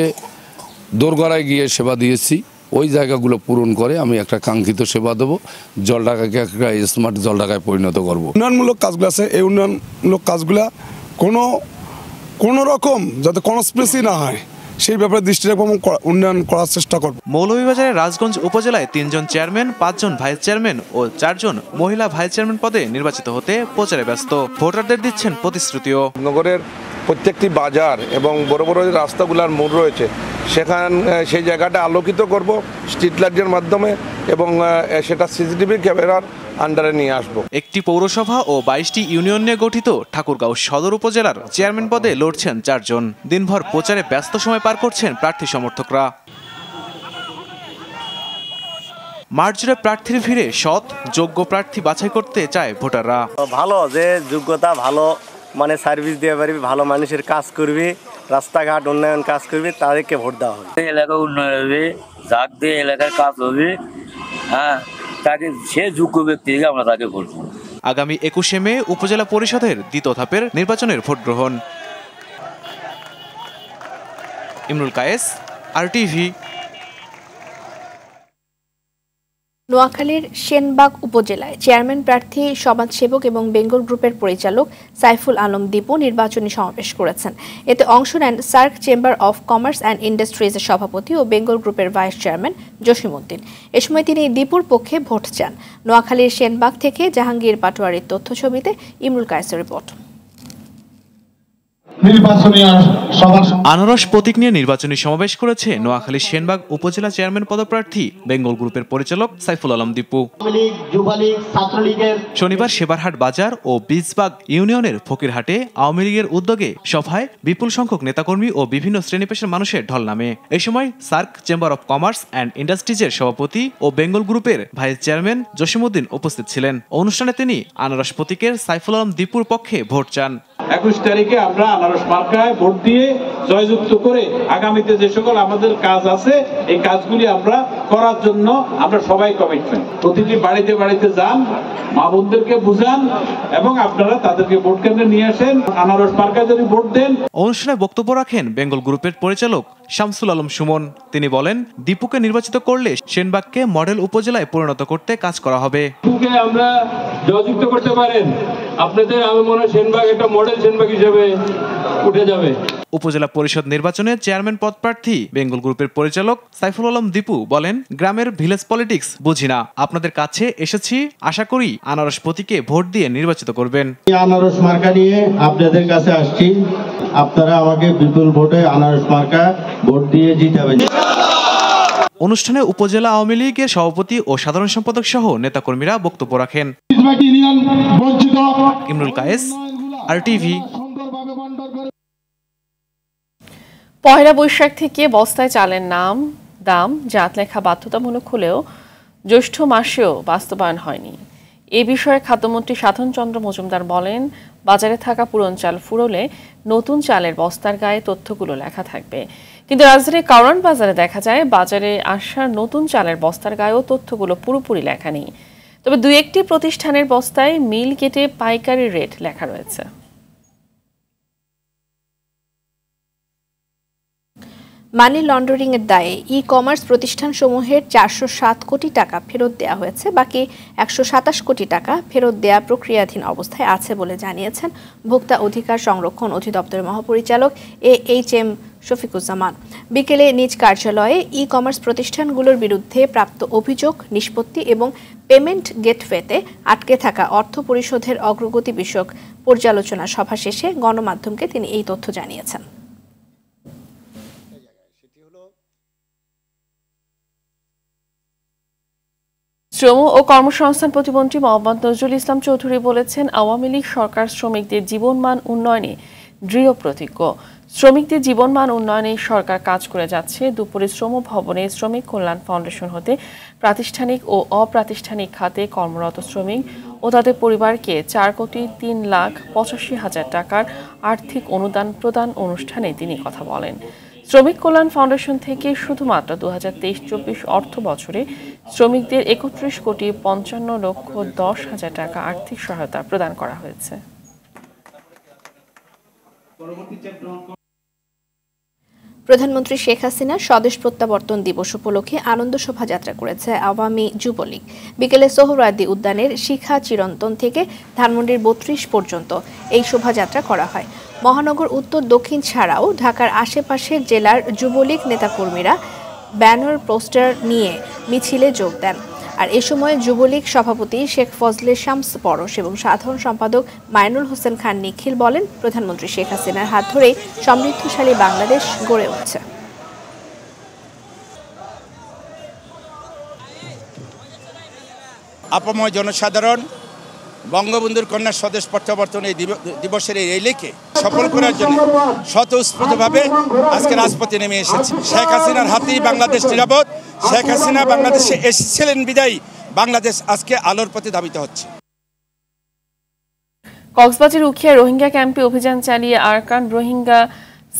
দোরগড়ায় গিয়ে সেবা দিয়েছি ওই জায়গাগুলো পূরণ করে আমি একটা কাঙ্ক্ষিত সেবা দেবো জলঢাকাকে একটা স্মার্ট জলঢাকায় পরিণত করব উন্নয়নমূলক কাজগুলো আছে এই উন্নয়নমূলক কাজগুলা কোনো কোনো রকম যাতে কনস্প্রেসি না হয় সেই ব্যাপারে দৃষ্টি রাখবো এবং উন্নয়ন করার চেষ্টা করব মৌলভীবাজারের রাজগঞ্জ উপজেলায় তিনজন চেয়ারম্যান পাঁচজন ভাইস চেয়ারম্যান ও চারজন মহিলা ভাইস চেয়ারম্যান পদে নির্বাচিত হতে প্রচারে ব্যস্ত ভোটারদের দিচ্ছেন প্রতিশ্রুতিও নগরের প্রত্যেকটি বাজার এবং বড় বড় যে রাস্তাগুলার মোড় রয়েছে সেখান সেই জায়গাটা আলোকিত করব স্ট্রিট লাইটের মাধ্যমে এবং সেটা সিসিটিভি ক্যামেরার আন্ডারে নিয়ে আসব একটি পৌরসভা ও বাইশটি ইউনিয়ন নিয়ে গঠিত ঠাকুরগাঁও সদর উপজেলার চেয়ারম্যান পদে লড়ছেন চারজন দিনভর প্রচারে ব্যস্ত সময় পার করছেন প্রার্থী সমর্থকরা মার্চরে প্রার্থীর ভিড়ে সৎ যোগ্য প্রার্থী বাছাই করতে চায় ভোটাররা ভালো যে যোগ্যতা ভালো মানে সার্ভিস দিয়ে পারবি ভালো মানুষের কাজ করবি রাস্তাঘাট উন্নয়ন কাজ করবি তাদেরকে ভোট দেওয়া হবে এলাকা উন্নয়ন হবে যাক দিয়ে এলাকার কাজ হবে হ্যাঁ তাকে সে যোগ্য ব্যক্তিকে আমরা তাকে ভোট আগামী একুশে মে উপজেলা পরিষদের দ্বিতীয় ধাপের নির্বাচনের ভোট গ্রহণ ইমরুল কায়েস আর টিভি নোয়াখালীর সেনবাগ উপজেলায় চেয়ারম্যান প্রার্থী সমাজসেবক এবং বেঙ্গল গ্রুপের পরিচালক সাইফুল আলম দীপু নির্বাচনী সমাবেশ করেছেন এতে অংশ নেন SAARC chamber of commerce and ইন্ডাস্ট্রিজের সভাপতি ও বেঙ্গল গ্রুপের ভাইস চেয়ারম্যান জসিমুদ্দিন এ সময় তিনি দীপুর পক্ষে ভোট চান নোয়াখালীর সেনবাগ থেকে জাহাঙ্গীর পাটোয়ারির তথ্য ছবিতে ইমরুল কায়েসের রিপোর্ট আনারস প্রতীক নিয়ে নির্বাচনী সমাবেশ করেছে নোয়াখালী সেনবাগ উপজেলা চেয়ারম্যান পদপ্রার্থী বেঙ্গল গ্রুপের পরিচালক সাইফুল আলম দীপু শনিবার সেবারহাট বাজার ও বিজবাগ ইউনিয়নের ফকিরহাটে আওয়ামী লীগের উদ্যোগে সভায় বিপুল সংখ্যক নেতাকর্মী ও বিভিন্ন শ্রেণী পেশার মানুষের ঢল নামে এ সময় SAARC chamber of commerce and ইন্ডাস্ট্রিজের সভাপতি ও বেঙ্গল গ্রুপের ভাইস চেয়ারম্যান জসিমুদ্দিন উপস্থিত ছিলেন অনুষ্ঠানে তিনি আনারস প্রতীকের সাইফুল আলম দীপুর পক্ষে ভোট চান একুশ তারিখে আমরা আনারস মার্কায় ভোট দিয়ে জয়যুক্ত করে আগামীতে যে সকল আমাদের কাজ আছে এই কাজগুলি আমরা করার জন্য আমরা সবাই কমিটমেন্ট প্রতিটি বাড়িতে বাড়িতে যান মা বোনদেরকে বুঝান এবং আপনারা তাদেরকে ভোট কেন্দ্রে নিয়ে আসেন আনারস পার্কে যদি ভোট দেন অনুষ্ঠানে বক্তব্য রাখেন বেঙ্গল গ্রুপের পরিচালক শামসুল আলম সুমন তিনি বলেন দীপুকে নির্বাচিত করলে সেনবাগকে মডেল উপজেলায় পরিণত করতে কাজ করা হবে দীপুকে আমরা জয়যুক্ত করতে পারেন আপনাদের আমি মনে হয় সেনবাগ একটা মডেল সেনবাগ হিসেবে উঠে যাবে উপজেলা পরিষদ নির্বাচনে চেয়ারম্যান পদপ্রার্থী বেঙ্গল গ্রুপের পরিচালক সাইফুল আলম দীপু বলেন গ্রামের ভিলেজ পলিটিক্স বুঝি না আপনাদের কাছে এসেছি আশা করি আনারস প্রতীকে ভোট দিয়ে নির্বাচিত করবেন আনারস মার্কা নিয়ে আপনাদের কাছে আসছি আপনারা আমাকে বিপুল ভোটে আনারস মার্কা ভোট দিয়ে জিতাবেন অনুষ্ঠানে উপজেলা আওয়ামী লীগের সভাপতি ও সাধারণ সম্পাদক সহ নেতাকর্মীরা বক্তব্য রাখেন ইমরুল কায়েস আর টিভি পয়লা বৈশাখ থেকে বস্তায় চালের নাম দাম জাত লেখা বাধ্যতামূলক হলেও জ্যৈষ্ঠ মাসেও বাস্তবায়ন হয়নি এ বিষয়ে খাদ্যমন্ত্রী সাধনচন্দ্র মজুমদার বলেন বাজারে থাকা পুরন চাল ফুরলে নতুন চালের বস্তার গায়ে তথ্যগুলো লেখা থাকবে কিন্তু রাজধানীর কাউরান বাজারে দেখা যায় বাজারে আসা নতুন চালের বস্তার গায়েও তথ্যগুলো পুরোপুরি লেখা নেই তবে দু একটি প্রতিষ্ঠানের বস্তায় মিল কেটে পাইকারি রেট লেখা রয়েছে মানি লন্ডারিংয়ের দায়ে ই কমার্স প্রতিষ্ঠানসমূহের চারশো সাত কোটি টাকা ফেরত দেয়া হয়েছে বাকি একশো সাতাশ কোটি টাকা ফেরত দেয়া প্রক্রিয়াধীন অবস্থায় আছে বলে জানিয়েছেন ভোক্তা অধিকার সংরক্ষণ অধিদপ্তরের মহাপরিচালক এ এইচ এম শফিকুজ্জামান বিকেলে নিজ কার্যালয়ে ই কমার্স প্রতিষ্ঠানগুলোর বিরুদ্ধে প্রাপ্ত অভিযোগ নিষ্পত্তি এবং পেমেন্ট গেটওয়েতে আটকে থাকা অর্থ পরিশোধের অগ্রগতি বিষয়ক পর্যালোচনা সভা শেষে গণমাধ্যমকে তিনি এই তথ্য জানিয়েছেন শ্রম ও কর্মসংস্থান প্রতিমন্ত্রী মোহাম্মদ নজরুল ইসলাম চৌধুরী বলেছেন আওয়ামী লীগ সরকার শ্রমিকদের জীবনমান উন্নয়নে দৃঢ় প্রতিজ্ঞ শ্রমিকদের জীবনমান উন্নয়নে সরকার কাজ করে যাচ্ছে দুপুরে শ্রম ভবনে শ্রমিক কল্যাণ ফাউন্ডেশন হতে প্রাতিষ্ঠানিক ও অপ্রাতিষ্ঠানিক খাতে কর্মরত শ্রমিক ও তাদের পরিবারকে চার কোটি তিন লাখ পঁচাশি হাজার টাকার আর্থিক অনুদান প্রদান অনুষ্ঠানে তিনি কথা বলেন শ্রমিক কল্যাণ ফাউন্ডেশন থেকে শুধুমাত্র দু হাজার অর্থ বছরে শ্রমিকদের একত্রিশ কোটি পঞ্চান্ন লক্ষ দশ হাজার টাকা আর্থিক সহায়তা প্রদান করা হয়েছে প্রধানমন্ত্রী শেখ হাসিনা স্বদেশ প্রত্যাবর্তন দিবস উপলক্ষে আনন্দ শোভাযাত্রা করেছে আওয়ামী যুবলীগ বিকেলে সোহরাদি উদ্যানের শিখা চিরন্তন থেকে ধানমন্ডির বত্রিশ পর্যন্ত এই শোভাযাত্রা করা হয় মহানগর উত্তর দক্ষিণ ছাড়াও ঢাকার আশেপাশের জেলার যুবলীগ নেতাকর্মীরা ব্যানার পোস্টার নিয়ে মিছিলে যোগ দেন আর এ সময় যুবলীগ সভাপতি শেখ ফজলে শামস পরশ এবং সাধারণ সম্পাদক মাইনুল হোসেন খান নিখিল বলেন প্রধানমন্ত্রী শেখ হাসিনার হাত ধরেই সমৃদ্ধশালী বাংলাদেশ গড়ে উঠছে আপাময় জনসাধারণ বঙ্গবন্ধুর কন্যা স্বদেশ প্রত্যাবর্তন এই দিবসের এই রেলিকে সফল করার জন্য স্বতঃস্ফূর্তভাবে আজকে রাজপথে নেমে এসেছে শেখ হাসিনার হাতেই বাংলাদেশ নিরাপদ শেখ হাসিনা বাংলাদেশে এসেছিলেন বিদায়ী বাংলাদেশ আজকে আলোর পথে ধাবিত হচ্ছে কক্সবাজার উখিয়া রোহিঙ্গা ক্যাম্পে অভিযান চালিয়ে আরকান রোহিঙ্গা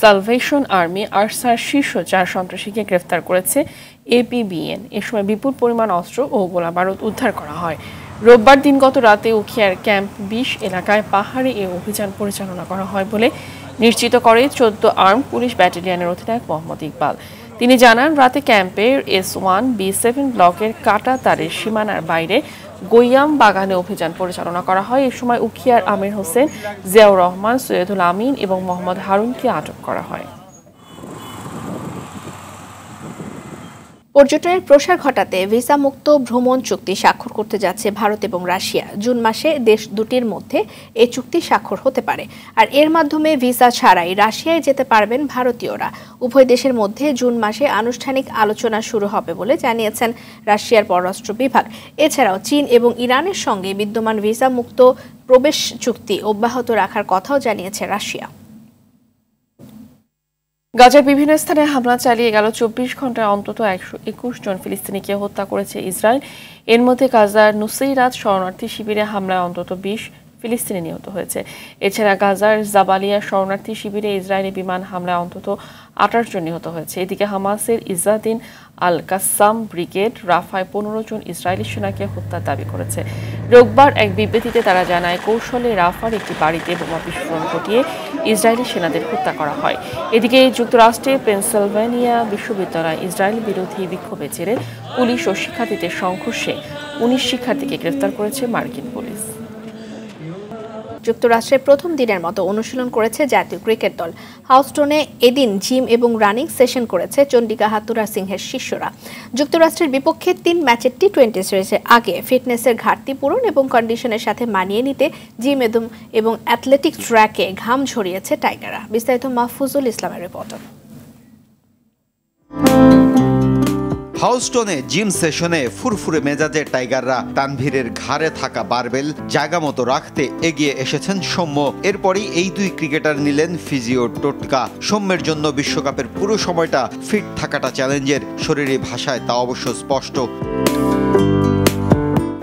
সালভেশন আর্মি আরসার শীর্ষ চার সন্ত্রাসীকে গ্রেফতার করেছে এপিবিএন এ সময় বিপুল পরিমাণ অস্ত্র ও গোলাবারুদ উদ্ধার করা হয় রোববার দিন গত রাতে উখিয়ার ক্যাম্প বিশ এলাকায় পাহাড়ে এ অভিযান পরিচালনা করা হয় বলে নিশ্চিত করে চোদ্দ আর্ম পুলিশ ব্যাটালিয়নের অধিনায়ক মোহাম্মদ ইকবাল তিনি জানান রাতে ক্যাম্পের এস ওয়ান বি সেভেন ব্লকের কাটা তারের সীমানার বাইরে গৈয়াম বাগানে অভিযান পরিচালনা করা হয় এ সময় উখিয়ার আমির হোসেন জিয়াউর রহমান সৈয়দুল আমিন এবং মোহাম্মদ হারুনকে আটক করা হয় পর্যটনের প্রসার ঘটাতে ভিসা মুক্ত ভ্রমণ চুক্তি স্বাক্ষর করতে যাচ্ছে ভারত এবং রাশিয়া জুন মাসে দেশ দুটির মধ্যে এ চুক্তি স্বাক্ষর হতে পারে আর এর মাধ্যমে ভিসা ছাড়াই রাশিয়ায় যেতে পারবেন ভারতীয়রা উভয় দেশের মধ্যে জুন মাসে আনুষ্ঠানিক আলোচনা শুরু হবে বলে জানিয়েছেন রাশিয়ার পররাষ্ট্র বিভাগ এছাড়াও চীন এবং ইরানের সঙ্গে বিদ্যমান ভিসা মুক্ত প্রবেশ চুক্তি অব্যাহত রাখার কথাও জানিয়েছে রাশিয়া গাজার বিভিন্ন স্থানে হামলা চালিয়ে গেল চব্বিশ ঘন্টায় অন্তত একশো একুশ জন ফিলিস্তিনিকে হত্যা করেছে ইসরায়েল এর মধ্যে গাজার নুসেইরাত শরণার্থী শিবিরে হামলায় অন্তত বিশ ফিলিস্তিনি নিহত হয়েছে এছাড়া গাজার জাবালিয়া শরণার্থী শিবিরে ইসরায়েলি বিমান হামলায় অন্তত আঠাশ জন নিহত হয়েছে এদিকে হামাসের ইজাদিন আল কাসাম ব্রিগেড রাফায় পনেরো জন ইসরায়েলি সেনাকে হত্যার দাবি করেছে রোববার এক বিবৃতিতে তারা জানায় কৌশলে রাফার একটি বাড়িতে বোমা বিস্ফোরণ ঘটিয়ে ইসরায়েলি সেনাদের হত্যা করা হয় এদিকে যুক্তরাষ্ট্রে পেনসিলভেনিয়া বিশ্ববিদ্যালয় ইসরায়েল বিরোধী বিক্ষোভে জেরে পুলিশ ও শিক্ষার্থীদের সংঘর্ষে উনিশ শিক্ষার্থীকে গ্রেফতার করেছে মার্কিন পুলিশ যুক্তরাষ্ট্রে প্রথম দিনের মতো অনুশীলন করেছে জাতীয় ক্রিকেট দল হাউস্টনে এদিন জিম এবং রানিং সেশন করেছে চন্ডিকা হাতুরা সিংহের শিষ্যরা যুক্তরাষ্ট্রের বিপক্ষে তিন ম্যাচের টি টোয়েন্টি সিরিজের আগে ফিটনেসের ঘাটতি পূরণ এবং কন্ডিশনের সাথে মানিয়ে নিতে জিম এবং এবং অ্যাথলেটিক ট্র্যাকে ঘাম ঝরিয়েছে টাইগাররা বিস্তারিত মাহফুজুল ইসলামের রিপোর্টার হাউস্টনে জিম সেশনে ফুরফুরে মেজাজে টাইগাররা তানভীরের ঘাড়ে থাকা বারবেল জায়গা মতো রাখতে এগিয়ে এসেছেন সৌম্য এরপরই এই দুই ক্রিকেটার নিলেন ফিজিও টোটকা সৌম্যের জন্য বিশ্বকাপের পুরো সময়টা ফিট থাকাটা চ্যালেঞ্জের শরীরী ভাষায় তা অবশ্য স্পষ্ট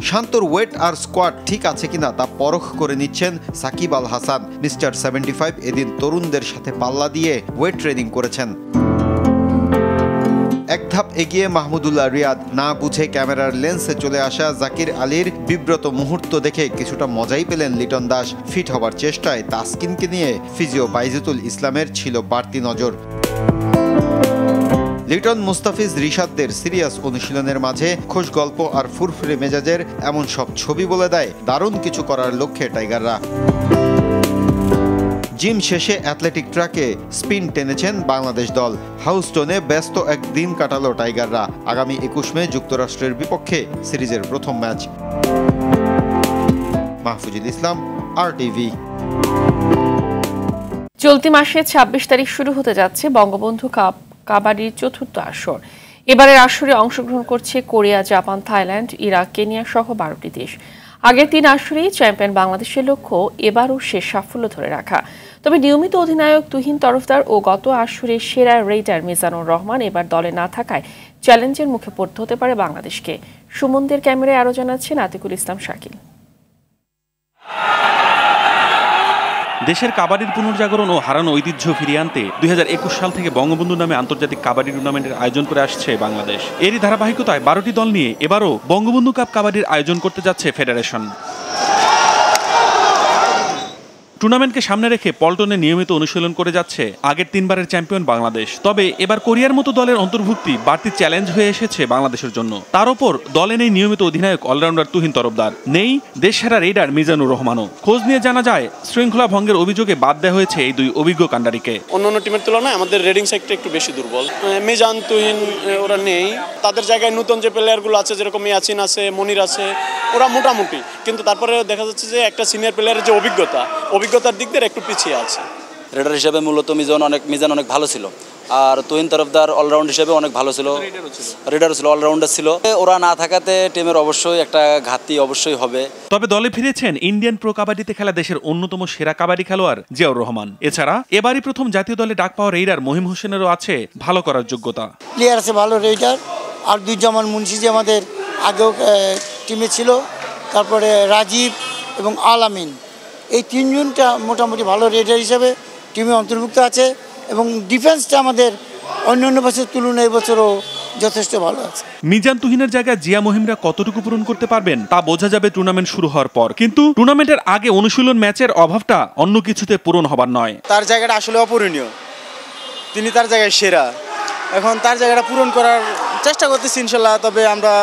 শান্তর ওয়েট আর স্কোয়াড ঠিক আছে কিনা তা পরখ করে নিচ্ছেন Shakib Al Hasan mister seventy five এদিন তরুণদের সাথে পাল্লা দিয়ে ওয়েট ট্রেনিং করেছেন এক ধাপ এগিয়ে মাহমুদুল্লাহ রিয়াদ না বুঝে ক্যামেরার লেন্সে চলে আসা জাকির আলীর বিব্রত মুহূর্ত দেখে কিছুটা মজাই পেলেন লিটন দাস ফিট হবার চেষ্টায় তাসকিনকে নিয়ে ফিজিও বাইজুতুল ইসলামের ছিল বাড়তি নজর লিটন মুস্তাফিজ রিশাদদের সিরিয়াস অনুশীলনের মাঝে খুশ গল্প আর ফুরফুরে মেজাজের এমন সব ছবি বলে দেয় দারুণ কিছু করার লক্ষ্যে টাইগাররা জিম শেষে অ্যাথলেটিক ট্র্যাকে স্পিন টেনেছেন বাংলাদেশ দল হাউস্টনে ব্যস্ত এক দিন কাটালো টাইগাররা আগামী একুশ মে যুক্তরাষ্ট্রের বিপক্ষে সিরিজের প্রথম match Mahfuzul Islam R TV চলতি মাসে ২৬ তারিখ শুরু হতে যাচ্ছে বঙ্গবন্ধু কাপ কাবাডির চতুর্থ আসর এবারের আসরে অংশগ্রহণ করছে Korea Japan Thailand Iraq Kenya সহ বারোটি দেশ আগের তিন আসরেই চ্যাম্পিয়ন বাংলাদেশের লক্ষ্য এবারও শেষ সাফল্য ধরে রাখা তবে নিয়মিত অধিনায়ক তুহিন তরফদার ও গত আসরে সেরা রেটার মিজানুর রহমান এবার দলে না থাকায় চ্যালেঞ্জের মুখে পড়তে হতে পারে বাংলাদেশকে সুমনদের ক্যামেরায় আরো জানাচ্ছেন আতিকুল ইসলাম শাকিল দেশের কাবাডির পুনর্জাগরণ ও হারানো ঐতিহ্য ফিরিয়ে আনতে দুই সাল থেকে বঙ্গবন্ধু নামে আন্তর্জাতিক কাবাডি টুর্নামেন্টের আয়োজন করে আসছে বাংলাদেশ এরই ধারাবাহিকতায় বারোটি দল নিয়ে এবারও বঙ্গবন্ধু কাপ কাবাডির আয়োজন করতে যাচ্ছে ফেডারেশন টুর্নামেন্টকে সামনে রেখে পল্টনে নিয়মিত অনুশীলন করে যাচ্ছে আগের তিনবারের চ্যাম্পিয়ন বাংলাদেশ তবে এবার কোরিয়ার মতো দলের অন্তর্ভুক্তি বাড়তি চ্যালেঞ্জ হয়ে এসেছে বাংলাদেশের জন্য তার ওপর দলে নেই নিয়মিত অধিনায়ক অলরাউন্ডার তুহিন তরফদার নেই দেশসেরা রেডার মিজানুর রহমানও খোঁজ নিয়ে জানা যায় শৃঙ্খলা ভঙ্গের অভিযোগে বাদ দেওয়া হয়েছে এই দুই অভিজ্ঞ কাণ্ডারিকে অন্যান্য টিমের তুলনায় আমাদের রেডিং সাইডটা একটু বেশি দুর্বল মিজান তুহিন ওরা নেই তাদের জায়গায় নতুন যে প্লেয়ারগুলো আছে যেরকম ইয়াসিন আছে মনির আছে ওরা মোটামুটি কিন্তু তারপরে দেখা যাচ্ছে যে একটা সিনিয়র প্লেয়ারের যে অভিজ্ঞতা অভিজ্ঞতার দিক দিয়ে একটু পিছিয়ে আছে রেডার হিসেবে মূলত মিজান অনেক মিজান অনেক ভালো ছিল আর তুহিন তরফদার অলরাউন্ড হিসেবে অনেক ভালো ছিল রেডার ছিল অলরাউন্ডার ছিল ওরা না থাকাতে টিমের অবশ্যই একটা ঘাটতি অবশ্যই হবে তবে দলে ফিরেছেন ইন্ডিয়ান প্রো কাবাডিতে খেলা দেশের অন্যতম সেরা কাবাডি খেলোয়াড় জিয়াউর রহমান এছাড়া এবারই প্রথম জাতীয় দলে ডাক পাওয়া রেইডার মহিম হোসেনেরও আছে ভালো করার যোগ্যতা প্লেয়ার আছে ভালো রেইডার আর জামান মুন্সি যে আমাদের আগেও টিমে ছিল তারপরে রাজীব এবং আল আমিন এই তিনজনটা মোটামুটি ভালো রেডার হিসেবে টিমে অন্তর্ভুক্ত আছে এবং ডিফেন্সটা আমাদের অন্যান্য বছরের তুলনায় এবছরও যথেষ্ট ভালো আছে মিজান তুহিনের জায়গায় জিয়া মহিমরা কতটুকু পূরণ করতে পারবেন তা বোঝা যাবে টুর্নামেন্ট শুরু হওয়ার পর কিন্তু টুর্নামেন্টের আগে অনুশীলন ম্যাচের অভাবটা অন্য কিছুতে পূরণ হবার নয় তার জায়গাটা আসলে অপূরণীয় তিনি তার জায়গায় সেরা এখন তার জায়গাটা পূরণ করার চেষ্টা করতেছি ইনশাল্লাহ তবে আমরা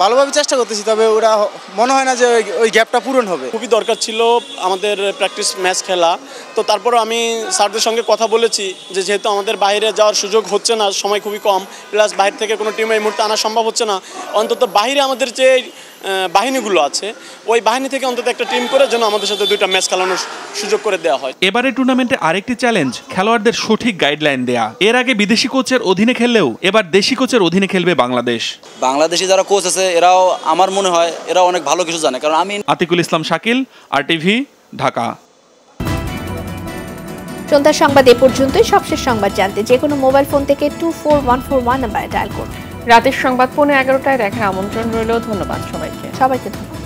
ভালোভাবে চেষ্টা করতেছি তবে ওরা মনে হয় না যে ওই গ্যাপটা পূরণ হবে খুবই দরকার ছিল আমাদের প্র্যাকটিস ম্যাচ খেলা তো তারপরও আমি স্যারদের সঙ্গে কথা বলেছি যে যেহেতু আমাদের বাইরে যাওয়ার সুযোগ হচ্ছে না সময় খুবই কম প্লাস বাইরে থেকে কোনো টিম এই মুহূর্তে আনা সম্ভব হচ্ছে না অন্তত বাইরে আমাদের যে বাহিনীগুলো আছে ওই বাহিনী থেকে অন্তত একটা টিম করে যেন আমাদের সাথে দুইটা ম্যাচ খেলানোর সুযোগ করে দেওয়া হয় এবারে টুর্নামেন্টে আরেকটি চ্যালেঞ্জ খেলোয়াড়দের সঠিক গাইডলাইন দেয়া এর আগে বিদেশি কোচের অধীনে খেললেও এবার দেশি কোচের অধীনে খেলবে বাংলাদেশ বাংলাদেশি যারা কোচ আছে এরাও আমার মনে হয় এরা অনেক ভালো কিছু জানে কারণ আমি আতিকুল ইসলাম শাকিল আর টিভি ঢাকা সন্ধ্যা সংবাদ এ পর্যন্তই সবশেষ সংবাদ জানতে যে কোনো মোবাইল ফোন থেকে two four one four one নাম্বারে ডায়াল করুন রাতের সংবাদ পৌনে এগারোটায় দেখার আমন্ত্রণ রইল ধন্যবাদ সবাইকে সবাইকে ধন্যবাদ